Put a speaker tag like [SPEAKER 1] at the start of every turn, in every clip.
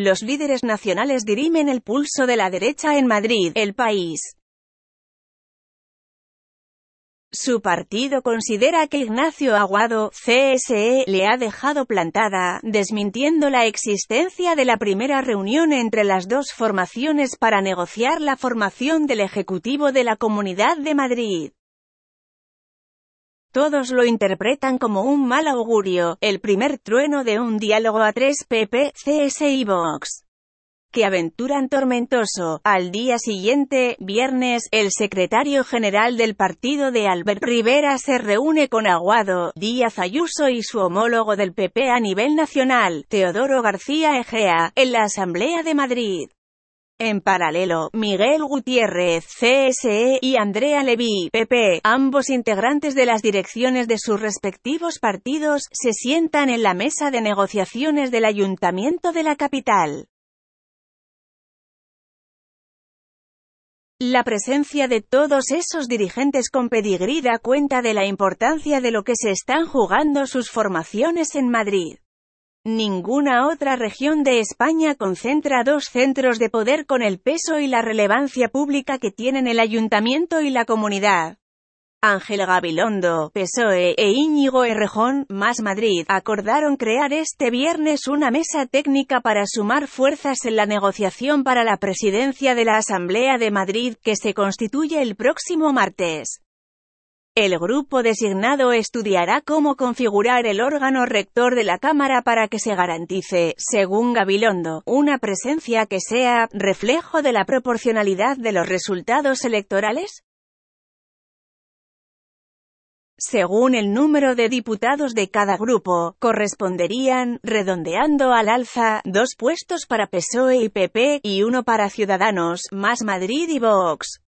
[SPEAKER 1] Los líderes nacionales dirimen el pulso de la derecha en Madrid, el país. Su partido considera que Ignacio Aguado, CSE, le ha dejado plantada, desmintiendo la existencia de la primera reunión entre las dos formaciones para negociar la formación del Ejecutivo de la Comunidad de Madrid. Todos lo interpretan como un mal augurio, el primer trueno de un diálogo a tres pp, cs y vox que aventuran tormentoso. Al día siguiente, viernes, el secretario general del partido de Albert Rivera se reúne con Aguado, Díaz Ayuso y su homólogo del PP a nivel nacional, Teodoro García Egea, en la Asamblea de Madrid. En paralelo, Miguel Gutiérrez, CSE, y Andrea Levy, PP, ambos integrantes de las direcciones de sus respectivos partidos, se sientan en la mesa de negociaciones del Ayuntamiento de la capital. La presencia de todos esos dirigentes con pedigrí da cuenta de la importancia de lo que se están jugando sus formaciones en Madrid. Ninguna otra región de España concentra dos centros de poder con el peso y la relevancia pública que tienen el ayuntamiento y la comunidad. Ángel Gabilondo, PSOE e Íñigo Errejón, Más Madrid, acordaron crear este viernes una mesa técnica para sumar fuerzas en la negociación para la presidencia de la Asamblea de Madrid, que se constituye el próximo martes. El grupo designado estudiará cómo configurar el órgano rector de la Cámara para que se garantice, según Gabilondo, una presencia que sea reflejo de la proporcionalidad de los resultados electorales. Según el número de diputados de cada grupo, corresponderían, redondeando al alza, dos puestos para PSOE y PP y uno para Ciudadanos, más Madrid y Vox.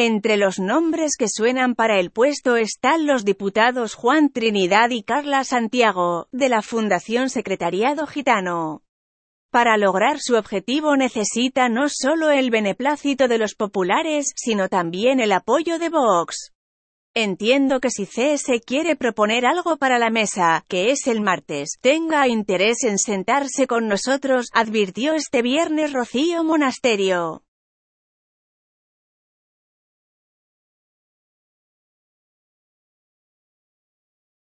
[SPEAKER 1] Entre los nombres que suenan para el puesto están los diputados Juan Trinidad y Carla Santiago, de la Fundación Secretariado Gitano. Para lograr su objetivo necesita no solo el beneplácito de los populares, sino también el apoyo de Vox. Entiendo que si CS quiere proponer algo para la mesa, que es el martes, tenga interés en sentarse con nosotros, advirtió este viernes Rocío Monasterio.